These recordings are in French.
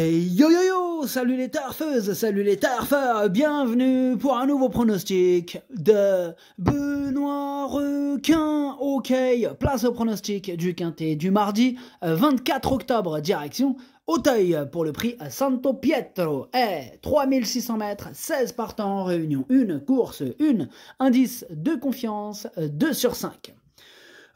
yo yo yo, salut les tarfeuses, salut les tarfeurs, bienvenue pour un nouveau pronostic de Benoît Requin. Ok, place au pronostic du quintet du mardi 24 euh, octobre, direction Auteuil pour le prix Santo Pietro. Eh, 3600 mètres, 16 partants, réunion 1, course 1, indice de confiance 2 euh, sur 5.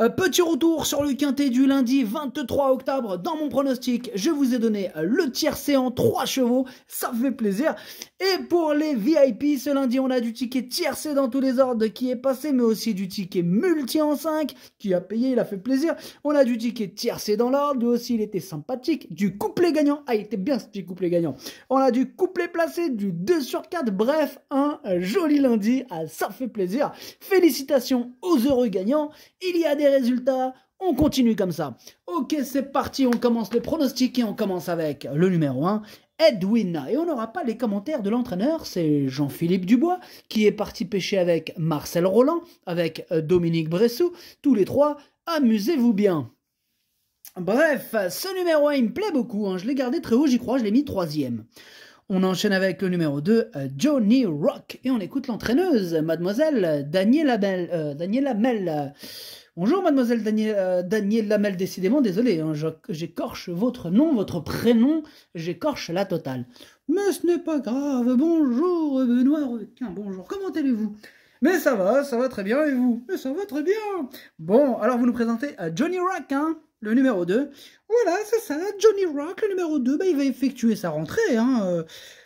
Euh, petit retour sur le quintet du lundi 23 octobre. Dans mon pronostic, je vous ai donné euh, le tiercé en 3 chevaux. Ça fait plaisir. Et pour les VIP, ce lundi, on a du ticket tiercé dans tous les ordres qui est passé, mais aussi du ticket multi en 5 qui a payé, il a fait plaisir. On a du ticket tiercé dans l'ordre. aussi, il était sympathique. Du couplet gagnant. Ah, il était bien ce petit couplet gagnant. On a du couplet placé, du 2 sur 4. Bref, un euh, joli lundi. Ah, ça fait plaisir. Félicitations aux heureux gagnants. Il y a des on continue comme ça. Ok, c'est parti, on commence le pronostic et on commence avec le numéro 1, Edwin. Et on n'aura pas les commentaires de l'entraîneur, c'est Jean-Philippe Dubois, qui est parti pêcher avec Marcel Roland, avec euh, Dominique Bressou. Tous les trois, amusez-vous bien. Bref, ce numéro 1, il me plaît beaucoup. Hein. Je l'ai gardé très haut, j'y crois, je l'ai mis troisième. On enchaîne avec le numéro 2, euh, Johnny Rock. Et on écoute l'entraîneuse, mademoiselle Daniela Mel. Euh, Daniela Mel Bonjour mademoiselle Daniel, euh, Lamel, décidément, désolé, hein, j'écorche votre nom, votre prénom, j'écorche la totale. Mais ce n'est pas grave, bonjour Benoît Requin, bonjour, comment allez-vous Mais ça va, ça va très bien, et vous Mais ça va très bien Bon, alors vous nous présentez à euh, Johnny Rock, hein, le numéro 2. Voilà, c'est ça, Johnny Rock, le numéro 2, bah, il va effectuer sa rentrée, hein euh,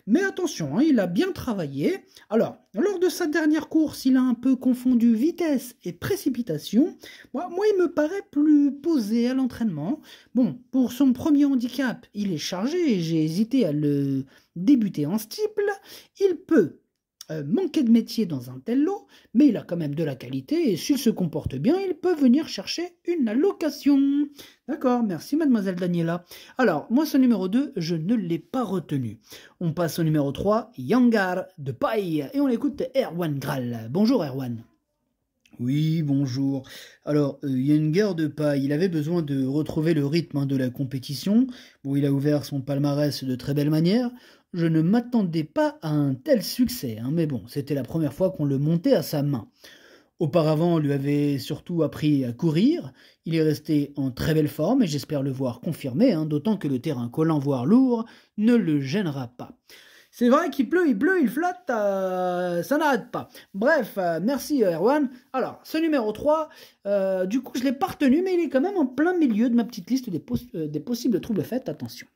mais attention, hein, il a bien travaillé. Alors, lors de sa dernière course, il a un peu confondu vitesse et précipitation. Moi, moi il me paraît plus posé à l'entraînement. Bon, pour son premier handicap, il est chargé et j'ai hésité à le débuter en stiple. Il peut euh, manquer de métier dans un tel lot, mais il a quand même de la qualité et s'il se comporte bien, il peut venir chercher une allocation. D'accord, merci mademoiselle Daniela. Alors, moi ce numéro 2, je ne l'ai pas retenu. On passe au numéro 3, Yangar de Paille, et on écoute Erwan Graal. Bonjour Erwan. Oui, bonjour. Alors, euh, Yangar de Paille, il avait besoin de retrouver le rythme hein, de la compétition. Bon, il a ouvert son palmarès de très belle manière je ne m'attendais pas à un tel succès, hein, mais bon, c'était la première fois qu'on le montait à sa main. Auparavant, on lui avait surtout appris à courir. Il est resté en très belle forme et j'espère le voir confirmé, hein, d'autant que le terrain collant, voire lourd, ne le gênera pas. C'est vrai qu'il pleut, il pleut, il flotte, euh, ça n'arrête pas. Bref, euh, merci euh, Erwan. Alors, ce numéro 3, du coup, je l'ai pas retenu, mais il est quand même en plein milieu de ma petite liste des, des possibles troubles faits, attention.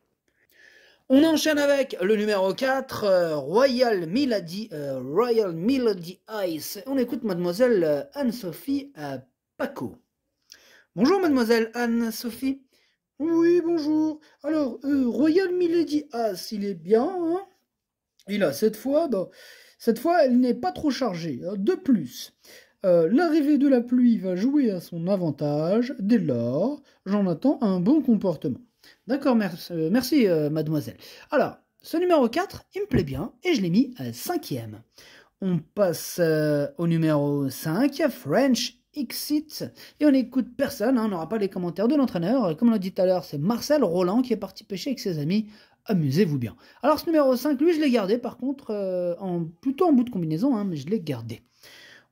On enchaîne avec le numéro 4, euh, Royal Melody, euh, Royal Melody Ice. On écoute mademoiselle euh, Anne-Sophie Paco. Bonjour mademoiselle Anne-Sophie. Oui, bonjour. Alors, Royal Melody Ice, il est bien. Hein il a cette fois, bah, cette fois, elle n'est pas trop chargée. Hein, de plus, l'arrivée de la pluie va jouer à son avantage. Dès lors, j'en attends un bon comportement. D'accord, euh, merci, euh, mademoiselle. Alors, ce numéro 4, il me plaît bien et je l'ai mis à cinquième. On passe euh, au numéro 5, French Exit. Et on n'écoute personne, hein, on n'aura pas les commentaires de l'entraîneur. Comme on l'a dit tout à l'heure, c'est Marcel Roland qui est parti pêcher avec ses amis. Amusez-vous bien. Alors ce numéro 5, lui, je l'ai gardé par contre, plutôt en bout de combinaison, hein, mais je l'ai gardé.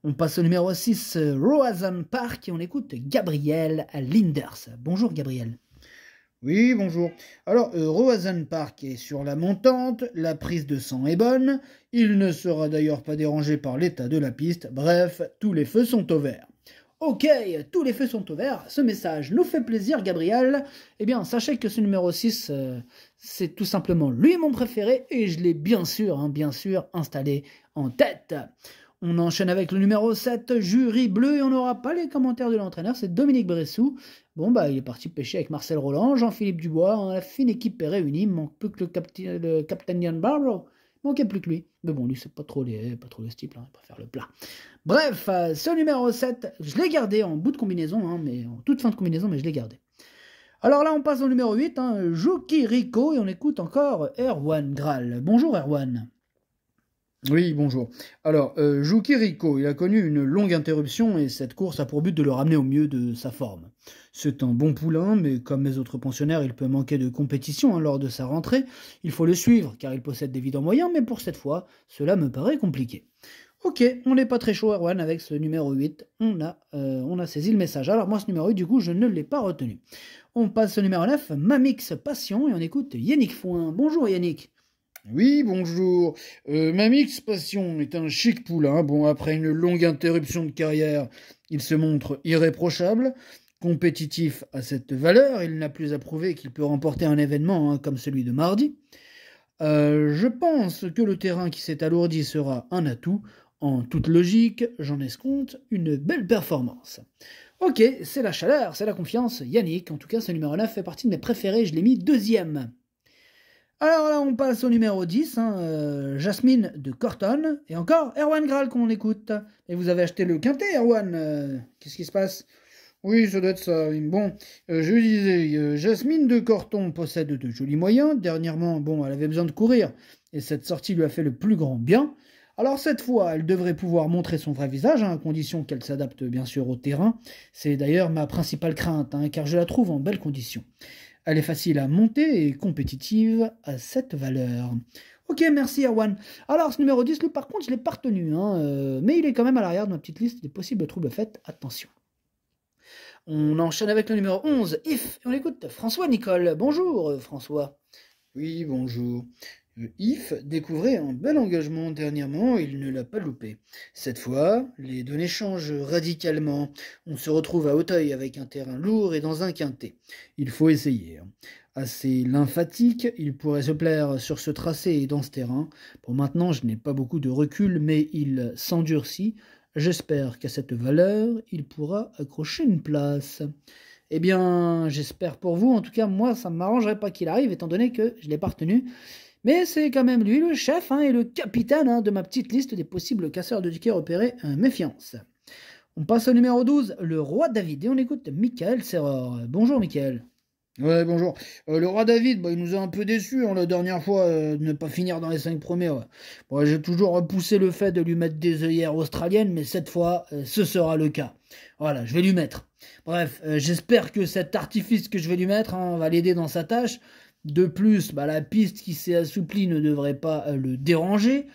On passe au numéro 6, Roazen Park, et on écoute Gabriel Linders. Bonjour Gabriel. Oui, bonjour. Alors, euh, Roazen Park est sur la montante, la prise de sang est bonne, il ne sera d'ailleurs pas dérangé par l'état de la piste, bref, tous les feux sont au vert. Ok, tous les feux sont au vert, ce message nous fait plaisir, Gabriel. Eh bien, sachez que ce numéro 6, euh, c'est tout simplement lui mon préféré, et je l'ai bien sûr, hein, bien sûr, installé en tête. On enchaîne avec le numéro 7, jury bleu, et on n'aura pas les commentaires de l'entraîneur, c'est Dominique Bressou. Bon, bah, il est parti pêcher avec Marcel Roland, Jean-Philippe Dubois, la fine équipe est réunie, manque plus que le, capitaine Captain Ian Barrow. Manquait plus que lui. Mais bon, lui, c'est pas trop les, pas trop le type, hein, il préfère le plat. Bref, euh, ce numéro 7, je l'ai gardé en bout de combinaison, hein, mais en toute fin de combinaison, mais je l'ai gardé. Alors là, on passe au numéro 8, hein, Rico, et on écoute encore Erwan Graal. Bonjour Erwan. Oui, bonjour. Alors, euh, Juki Rico, il a connu une longue interruption et cette course a pour but de le ramener au mieux de sa forme. C'est un bon poulain, mais comme mes autres pensionnaires, il peut manquer de compétition hein, lors de sa rentrée. Il faut le suivre, car il possède des d'évidents moyens, mais pour cette fois, cela me paraît compliqué. Ok, on n'est pas très chaud, Erwan, avec ce numéro 8. On a, euh, on a saisi le message. Alors, moi, ce numéro 8, du coup, je ne l'ai pas retenu. On passe au numéro 9, Mamix Passion, et on écoute Yannick Foin. Bonjour Yannick. Oui, bonjour. Euh, Mamix Passion est un chic poulain. Bon, après une longue interruption de carrière, il se montre irréprochable. Compétitif à cette valeur, il n'a plus à prouver qu'il peut remporter un événement hein, comme celui de mardi. Euh, je pense que le terrain qui s'est alourdi sera un atout. En toute logique, j'en escompte une belle performance. Ok, c'est la chaleur, c'est la confiance. Yannick, en tout cas, ce numéro 9 fait partie de mes préférés, je l'ai mis deuxième. Alors là, on passe au numéro 10, hein, euh, Jasmine de Corton, et encore Erwan Graal qu'on écoute. Et vous avez acheté le quintet, Erwan euh, Qu'est-ce qui se passe Oui, ça doit être ça. Bon, euh, je disais, Jasmine de Corton possède de jolis moyens. Dernièrement, bon, elle avait besoin de courir, et cette sortie lui a fait le plus grand bien. Alors cette fois, elle devrait pouvoir montrer son vrai visage, hein, à condition qu'elle s'adapte bien sûr au terrain. C'est d'ailleurs ma principale crainte, hein, car je la trouve en belle condition. Elle est facile à monter et compétitive à cette valeur. Ok, merci Erwan. Alors, ce numéro 10, par contre, je l'ai pas retenu. Hein, euh, mais il est quand même à l'arrière de ma petite liste des possibles troubles faits. Attention. On enchaîne avec le numéro 11, IF. Et on écoute François Nicole. Bonjour, euh, François. Oui, bonjour. IF découvrait un bel engagement dernièrement, il ne l'a pas loupé. Cette fois, les données changent radicalement. On se retrouve à hauteuil avec un terrain lourd et dans un quintet. Il faut essayer. Hein. Assez lymphatique, il pourrait se plaire sur ce tracé et dans ce terrain. Pour maintenant, je n'ai pas beaucoup de recul, mais il s'endurcit. J'espère qu'à cette valeur, il pourra accrocher une place. Eh bien, j'espère pour vous. En tout cas, moi, ça ne m'arrangerait pas qu'il arrive, étant donné que je l'ai pas retenu. Mais c'est quand même lui le chef hein, et le capitaine hein, de ma petite liste des possibles casseurs de tickets repérés. Hein, méfiance. On passe au numéro 12, le roi David. Et on écoute Michael Serror. Bonjour Michael. Ouais, bonjour. Euh, le roi David, bah, il nous a un peu déçus la dernière fois euh, de ne pas finir dans les cinq premiers. J'ai toujours repoussé le fait de lui mettre des œillères australiennes, mais cette fois, euh, ce sera le cas. Voilà, je vais lui mettre. Bref, j'espère que cet artifice que je vais lui mettre va l'aider dans sa tâche. De plus, bah, la piste qui s'est assouplie ne devrait pas euh, le déranger.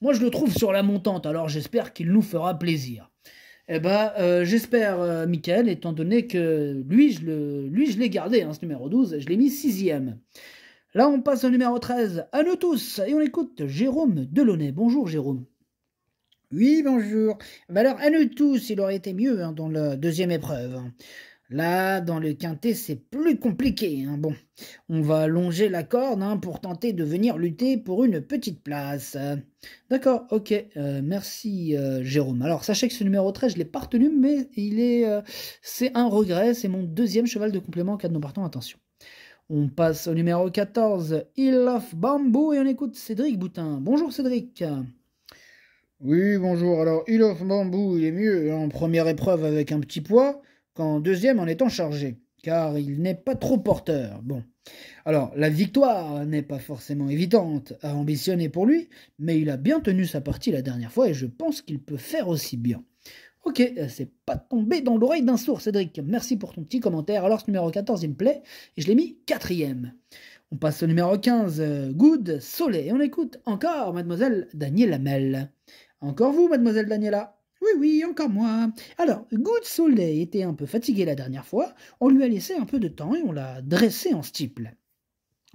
Moi, je le trouve sur la montante, alors j'espère qu'il nous fera plaisir. Eh ben, j'espère, euh, Mickaël, étant donné que lui, je lui, je l'ai gardé, hein, ce numéro 12, je l'ai mis sixième. Là, on passe au numéro 13, à nous tous, et on écoute Jérôme Delaunay. Bonjour, Jérôme. Oui, bonjour. Bah, alors, à nous tous, il aurait été mieux hein, dans la deuxième épreuve. Là, dans le quintet, c'est plus compliqué. Hein. Bon, on va longer la corde hein, pour tenter de venir lutter pour une petite place. D'accord, ok, euh, merci euh, Jérôme. Alors, sachez que ce numéro 13, je l'ai pas retenu, mais il est, euh, c'est un regret. C'est mon deuxième cheval de complément en cas de non partant. Attention. On passe au numéro 14, Il of Bamboo, et on écoute Cédric Boutin. Bonjour Cédric. Oui, bonjour. Alors, il of Bamboo, il est mieux hein. en première épreuve avec un petit poids qu'en deuxième en étant chargé, car il n'est pas trop porteur. Bon. Alors, la victoire n'est pas forcément évidente à ambitionner pour lui, mais il a bien tenu sa partie la dernière fois et je pense qu'il peut faire aussi bien. Ok, c'est pas tombé dans l'oreille d'un sourd, Cédric. Merci pour ton petit commentaire. Alors, ce numéro 14, il me plaît, et je l'ai mis quatrième. On passe au numéro 15, Good Soleil. Et on écoute encore Mademoiselle Daniela Mel. Encore vous, Mademoiselle Daniela. Oui, oui, encore moi. Alors, Good Soleil était un peu fatigué la dernière fois, on lui a laissé un peu de temps et on l'a dressé en stiple.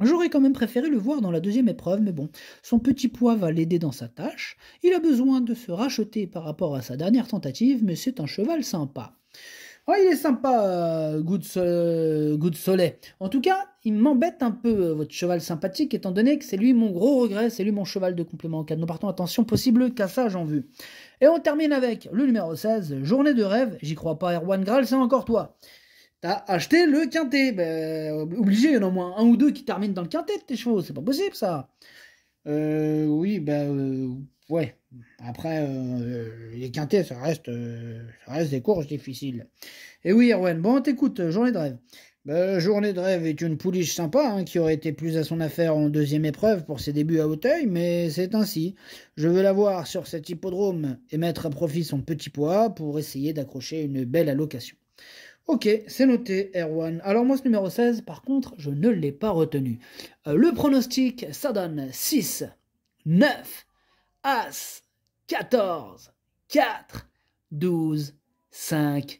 J'aurais quand même préféré le voir dans la deuxième épreuve, mais bon, son petit poids va l'aider dans sa tâche. Il a besoin de se racheter par rapport à sa dernière tentative, mais c'est un cheval sympa. Oh, il est sympa, euh, Good, Soleil. En tout cas, il m'embête un peu, euh, votre cheval sympathique, étant donné que c'est lui mon gros regret, c'est lui mon cheval de complément 4. Non, partons, attention, possible cassage en vue. Et on termine avec le numéro 16, journée de rêve, j'y crois pas, Erwan Graal, c'est encore toi. T'as acheté le quintet, ben, obligé, il y en a au moins un ou deux qui terminent dans le quintet de tes chevaux, c'est pas possible ça. Euh, oui, ben, euh, ouais. Après, euh, les quintets, ça reste, euh, ça reste des courses difficiles. Et oui, Erwan, bon, t'écoute, journée de rêve. La bah, journée de rêve est une pouliche sympa hein, qui aurait été plus à son affaire en deuxième épreuve pour ses débuts à Hauteuil, mais c'est ainsi. Je veux la voir sur cet hippodrome et mettre à profit son petit poids pour essayer d'accrocher une belle allocation. Ok, c'est noté, Erwan. Alors moi, ce numéro 16, par contre, je ne l'ai pas retenu. Euh, le pronostic, ça donne 6, 9, As, 14, 4, 12, 5,